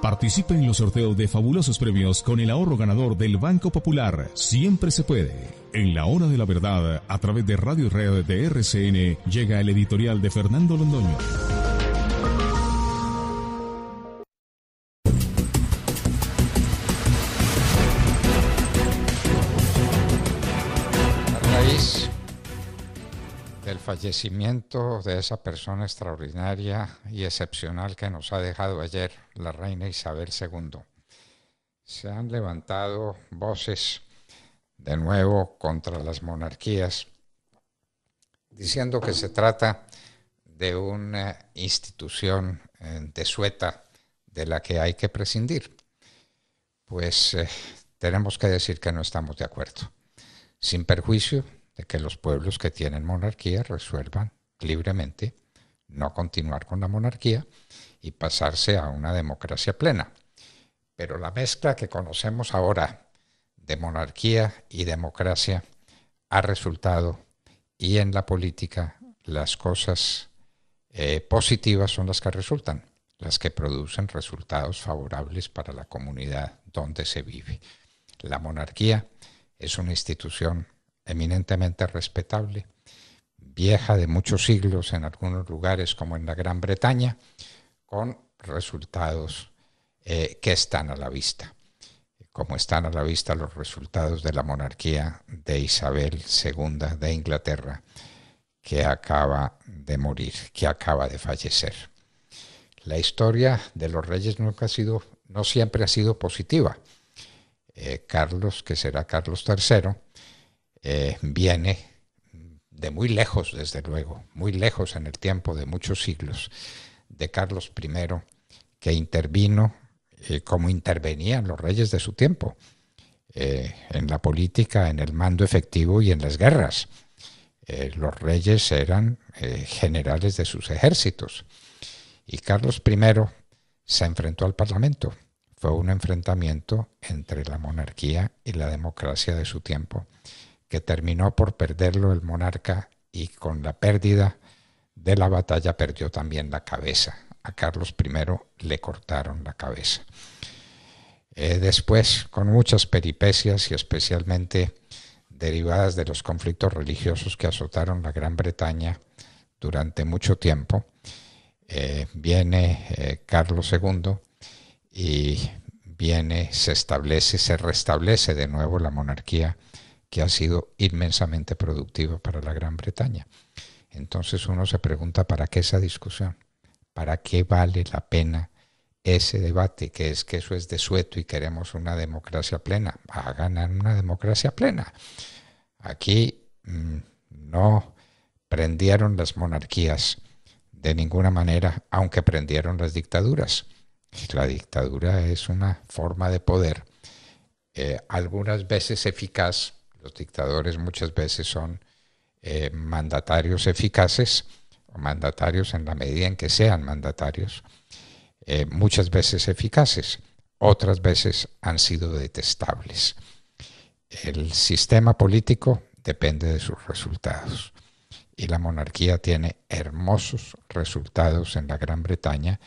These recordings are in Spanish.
Participe en los sorteos de fabulosos premios con el ahorro ganador del Banco Popular. Siempre se puede. En la hora de la verdad, a través de Radio Red de RCN, llega el editorial de Fernando Londoño. fallecimiento de esa persona extraordinaria y excepcional que nos ha dejado ayer la reina Isabel II. Se han levantado voces de nuevo contra las monarquías, diciendo que se trata de una institución eh, desueta de la que hay que prescindir. Pues eh, tenemos que decir que no estamos de acuerdo. Sin perjuicio de que los pueblos que tienen monarquía resuelvan libremente no continuar con la monarquía y pasarse a una democracia plena. Pero la mezcla que conocemos ahora de monarquía y democracia ha resultado y en la política las cosas eh, positivas son las que resultan, las que producen resultados favorables para la comunidad donde se vive. La monarquía es una institución eminentemente respetable, vieja de muchos siglos en algunos lugares como en la Gran Bretaña, con resultados eh, que están a la vista, como están a la vista los resultados de la monarquía de Isabel II de Inglaterra, que acaba de morir, que acaba de fallecer. La historia de los reyes nunca ha sido, no siempre ha sido positiva. Eh, Carlos, que será Carlos III, eh, viene de muy lejos, desde luego, muy lejos en el tiempo de muchos siglos, de Carlos I, que intervino eh, como intervenían los reyes de su tiempo, eh, en la política, en el mando efectivo y en las guerras. los reyes eran generales de sus ejércitos. Y Carlos I se enfrentó al Parlamento. Fue un enfrentamiento entre la monarquía y la democracia de su tiempo que terminó por perderlo el monarca y con la pérdida de la batalla perdió también la cabeza. A Carlos I le cortaron la cabeza. Eh, después, con muchas peripecias y especialmente derivadas de los conflictos religiosos que azotaron la Gran Bretaña durante mucho tiempo, eh, viene eh, Carlos II y viene, se establece, se restablece de nuevo la monarquía que ha sido inmensamente productiva para la Gran Bretaña. Entonces uno se pregunta, ¿para qué esa discusión? ¿Para qué vale la pena ese debate? Que es que eso es desueto y queremos una democracia plena. Va a ganar una democracia plena. Aquí mm, no prendieron las monarquías de ninguna manera, aunque prendieron las dictaduras. La dictadura es una forma de poder, eh, algunas veces eficaz, los dictadores muchas veces son eh, mandatarios eficaces o mandatarios en la medida en que sean mandatarios, eh, muchas veces eficaces, otras veces han sido detestables. El sistema político depende de sus resultados y la monarquía tiene hermosos resultados en la Gran Bretaña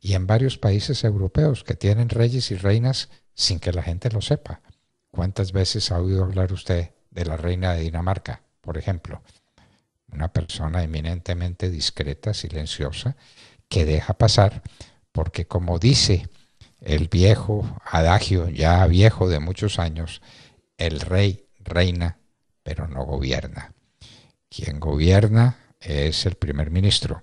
y en varios países europeos que tienen reyes y reinas sin que la gente lo sepa. ¿Cuántas veces ha oído hablar usted de la reina de Dinamarca, por ejemplo? Una persona eminentemente discreta, silenciosa, que deja pasar, porque como dice el viejo adagio, ya viejo de muchos años, el rey reina, pero no gobierna. Quien gobierna es el primer ministro.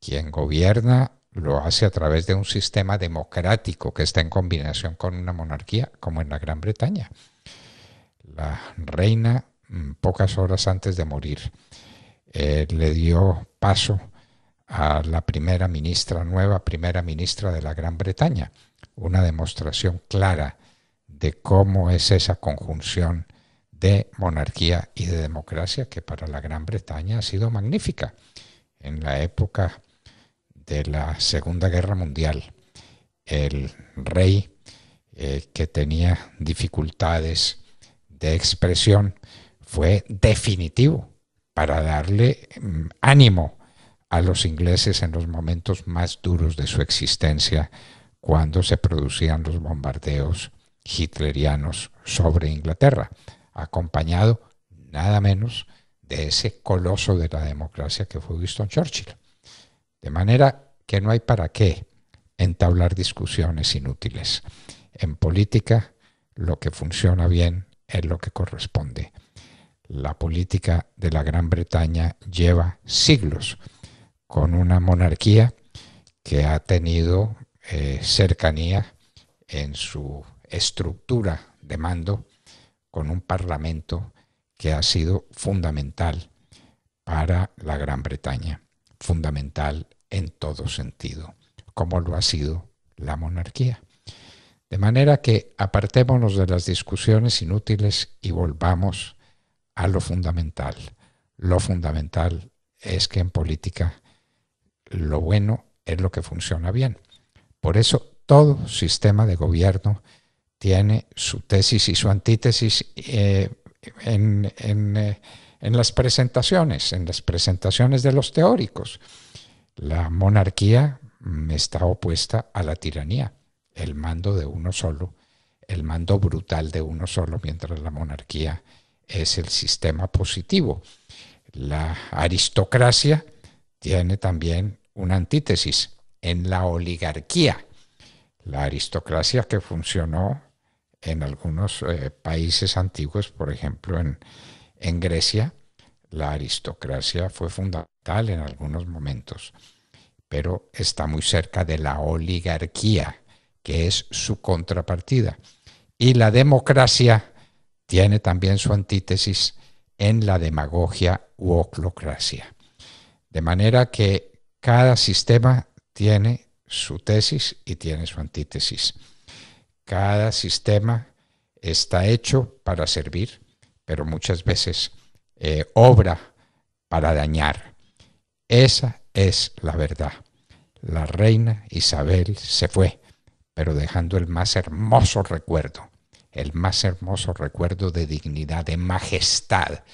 Quien gobierna lo hace a través de un sistema democrático que está en combinación con una monarquía, como en la Gran Bretaña. La reina, mm, pocas horas antes de morir, eh, le dio paso a la primera ministra, nueva primera ministra de la Gran Bretaña. Una demostración clara de cómo es esa conjunción de monarquía y de democracia que para la Gran Bretaña ha sido magnífica. En la época de la Segunda Guerra Mundial. El rey eh, que tenía dificultades de expresión fue definitivo para darle mm, ánimo a los ingleses en los momentos más duros de su existencia, cuando se producían los bombardeos hitlerianos sobre Inglaterra, acompañado nada menos de ese coloso de la democracia que fue Winston Churchill. De manera que no hay para qué entablar discusiones inútiles. En política, lo que funciona bien es lo que corresponde. La política de la Gran Bretaña lleva siglos con una monarquía que ha tenido eh, cercanía en su estructura de mando con un parlamento que ha sido fundamental para la Gran Bretaña fundamental en todo sentido, como lo ha sido la monarquía. De manera que apartémonos de las discusiones inútiles y volvamos a lo fundamental. Lo fundamental es que en política lo bueno es lo que funciona bien. Por eso todo sistema de gobierno tiene su tesis y su antítesis eh, en, eh, en las presentaciones, en las presentaciones de los teóricos. La monarquía está opuesta a la tiranía, el mando de uno solo, el mando brutal de uno solo, mientras la monarquía es el sistema positivo. La aristocracia tiene también una antítesis en la oligarquía. La aristocracia que funcionó en algunos eh, países antiguos, por ejemplo en en Grecia, la aristocracia fue fundamental en algunos momentos, pero está muy cerca de la oligarquía, que es su contrapartida. Y la democracia tiene también su antítesis en la demagogia u oclocracia. De manera que cada sistema tiene su tesis y tiene su antítesis. Cada sistema está hecho para servir pero muchas veces eh, obra para dañar. Esa es la verdad. La reina Isabel se fue, pero dejando el más hermoso recuerdo, el más hermoso recuerdo de dignidad, de majestad,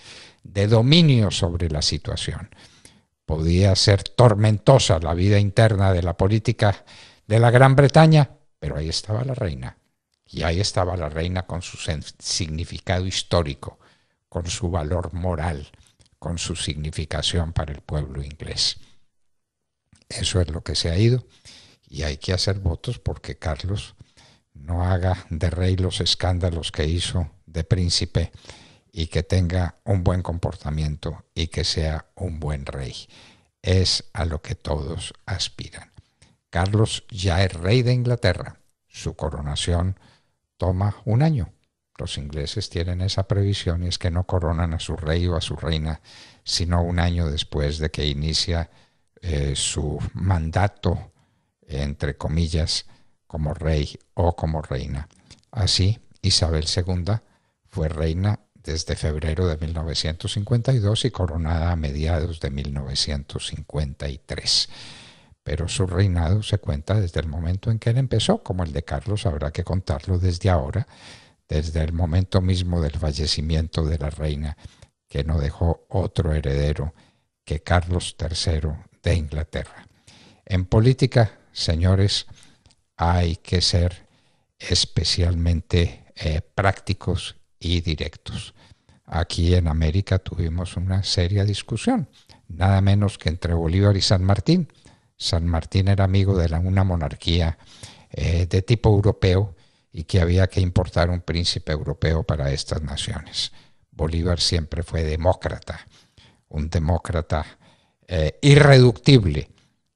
de dominio sobre la situación. Podía ser tormentosa la vida interna de la política de la Gran Bretaña, pero ahí estaba la reina. Y ahí estaba la reina con su significado histórico, con su valor moral, con su significación para el pueblo inglés. Eso es lo que se ha ido y hay que hacer votos porque Carlos no haga de rey los escándalos que hizo de príncipe y que tenga un buen comportamiento y que sea un buen rey. Es a lo que todos aspiran. Carlos ya es rey de Inglaterra. Su coronación toma un año. Los ingleses tienen esa previsión y es que no coronan a su rey o a su reina sino un año después de que inicia eh, su mandato, entre comillas, como rey o como reina. Así, Isabel II fue reina desde febrero de 1952 y coronada a mediados de 1953 pero su reinado se cuenta desde el momento en que él empezó, como el de Carlos habrá que contarlo desde ahora, desde el momento mismo del fallecimiento de la reina, que no dejó otro heredero que Carlos III de Inglaterra. En política, señores, hay que ser especialmente eh, prácticos y directos. Aquí en América tuvimos una seria discusión, nada menos que entre Bolívar y San Martín, San Martín era amigo de una monarquía eh, de tipo europeo y que había que importar un príncipe europeo para estas naciones. Bolívar siempre fue demócrata, un demócrata eh, irreductible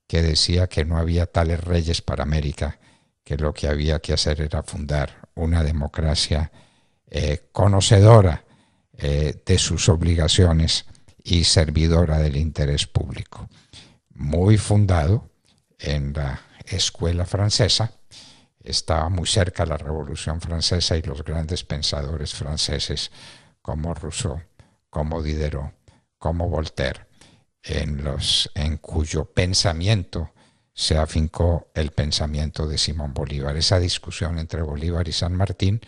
que decía que no había tales reyes para América, que lo que había que hacer era fundar una democracia eh, conocedora de sus obligaciones y servidora del interés público muy fundado en la escuela francesa, estaba muy cerca la Revolución Francesa y los grandes pensadores franceses como Rousseau, como Diderot, como Voltaire, en, los, en cuyo pensamiento se afincó el pensamiento de Simón Bolívar. Esa discusión entre Bolívar y San Martín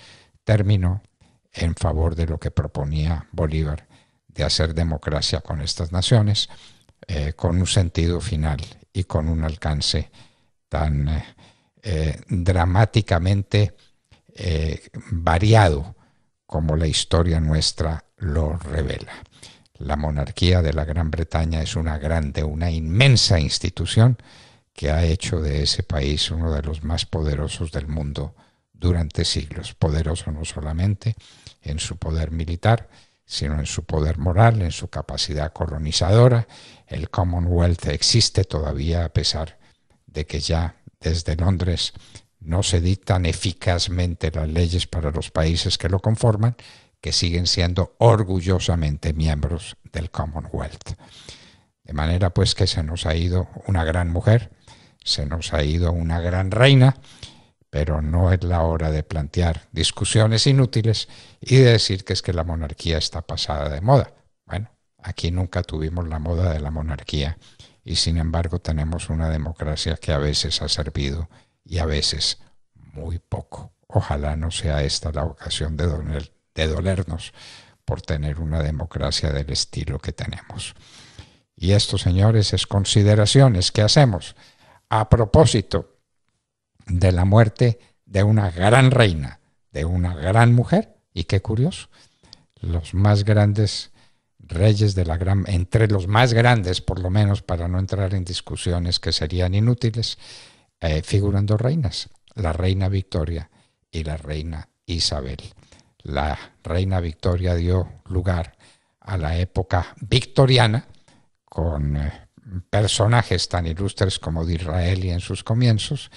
terminó en favor de lo que proponía Bolívar de hacer democracia con estas naciones eh, con un sentido final y con un alcance tan eh, dramáticamente eh, variado como la historia nuestra lo revela. La monarquía de la Gran Bretaña es una grande, una inmensa institución que ha hecho de ese país uno de los más poderosos del mundo durante siglos, poderoso no solamente en su poder militar, sino en su poder moral, en su capacidad colonizadora. El Commonwealth existe todavía a pesar de que ya desde Londres no se dictan eficazmente las leyes para los países que lo conforman, que siguen siendo orgullosamente miembros del Commonwealth. De manera pues que se nos ha ido una gran mujer, se nos ha ido una gran reina, pero no es la hora de plantear discusiones inútiles y de decir que es que la monarquía está pasada de moda. Bueno, aquí nunca tuvimos la moda de la monarquía y sin embargo tenemos una democracia que a veces ha servido y a veces muy poco. Ojalá no sea esta la ocasión de, dolernos por tener una democracia del estilo que tenemos. Y esto, señores, es consideraciones que hacemos. A propósito, de la muerte de una gran reina, de una gran mujer, y qué curioso, los más grandes reyes de la gran, entre los más grandes por lo menos, para no entrar en discusiones que serían inútiles, eh, figuran dos reinas, la reina Victoria y la reina Isabel. La reina Victoria dio lugar a la época victoriana con eh, personajes tan ilustres como de Israel y en sus comienzos,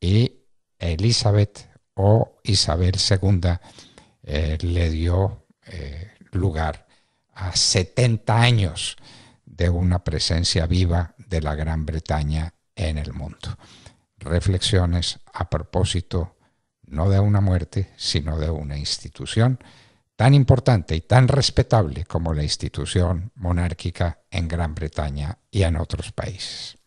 y Elizabeth o Isabel II eh, le dio eh, lugar a 70 años de una presencia viva de la Gran Bretaña en el mundo. Reflexiones a propósito no de una muerte, sino de una institución tan importante y tan respetable como la institución monárquica en Gran Bretaña y en otros países.